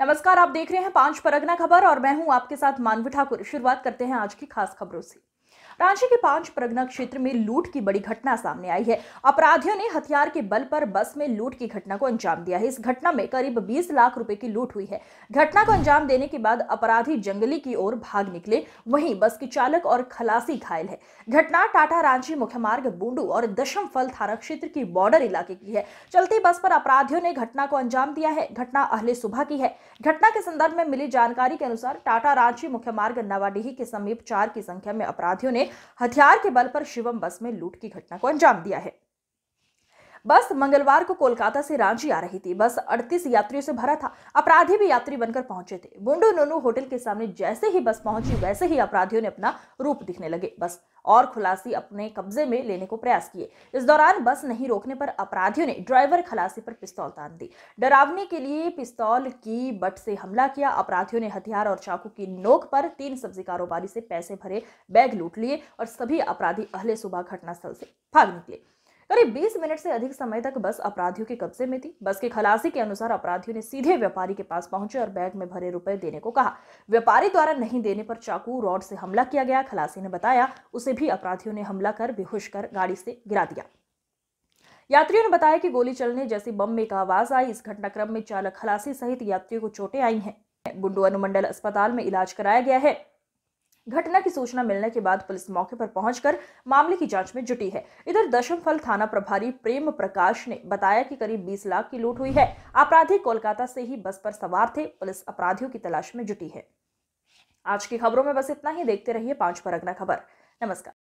नमस्कार आप देख रहे हैं पांच परगना खबर और मैं हूं आपके साथ मानवी ठाकुर शुरुआत करते हैं आज की खास खबरों से रांची के पांच प्रगना क्षेत्र में लूट की बड़ी घटना सामने आई है अपराधियों ने हथियार के बल पर बस में लूट की घटना को अंजाम दिया है इस घटना में करीब बीस लाख रुपए की लूट हुई है घटना को अंजाम देने के बाद अपराधी जंगली की ओर भाग निकले वहीं बस के चालक और खलासी घायल है घटना टाटा रांची मुख्य मार्ग बूंडू और दशम फल थाना क्षेत्र की बॉर्डर इलाके की है चलती बस पर अपराधियों ने घटना को अंजाम दिया है घटना अहले सुबह की है घटना के संदर्भ में मिली जानकारी के अनुसार टाटा रांची मुख्य मार्ग नवाडीही के समीप चार की संख्या में अपराधियों ने हथियार के बल पर शिवम बस में लूट की घटना को अंजाम दिया है बस मंगलवार को कोलकाता से रांची आ रही थी बस 38 यात्रियों से भरा था अपराधी भी यात्री बनकर पहुंचे थे बुंडू नोनू होटल के सामने जैसे ही बस पहुंची वैसे ही अपराधियों ने अपना रूप दिखने लगे बस और खुलासी अपने कब्जे में लेने को प्रयास किए इस दौरान बस नहीं रोकने पर अपराधियों ने ड्राइवर खलासी पर पिस्तौल तान दी डरावने के लिए पिस्तौल की बट से हमला किया अपराधियों ने हथियार और चाकू की नोक पर तीन सब्जी कारोबारी से पैसे भरे बैग लूट लिए और सभी अपराधी अहले सुबह घटनास्थल से भाग निकले करीब 20 मिनट से अधिक समय तक बस अपराधियों के कब्जे में थी बस की खलासी के अनुसार अपराधियों ने सीधे व्यापारी के पास पहुंचे और बैग में भरे रुपए देने को कहा व्यापारी द्वारा नहीं देने पर चाकू रॉड से हमला किया गया खलासी ने बताया उसे भी अपराधियों ने हमला कर बेहोश कर गाड़ी से गिरा दिया यात्रियों ने बताया कि गोली चलने जैसी बम में का आवाज आई इस घटनाक्रम में चालक खलासी सहित यात्रियों को चोटें आई हैं बुंडू अनुमंडल अस्पताल में इलाज कराया गया है घटना की सूचना मिलने के बाद पुलिस मौके पर पहुंचकर मामले की जांच में जुटी है इधर दशमफल थाना प्रभारी प्रेम प्रकाश ने बताया कि करीब 20 लाख की लूट हुई है अपराधी कोलकाता से ही बस पर सवार थे पुलिस अपराधियों की तलाश में जुटी है आज की खबरों में बस इतना ही देखते रहिए पांच पर अगला खबर नमस्कार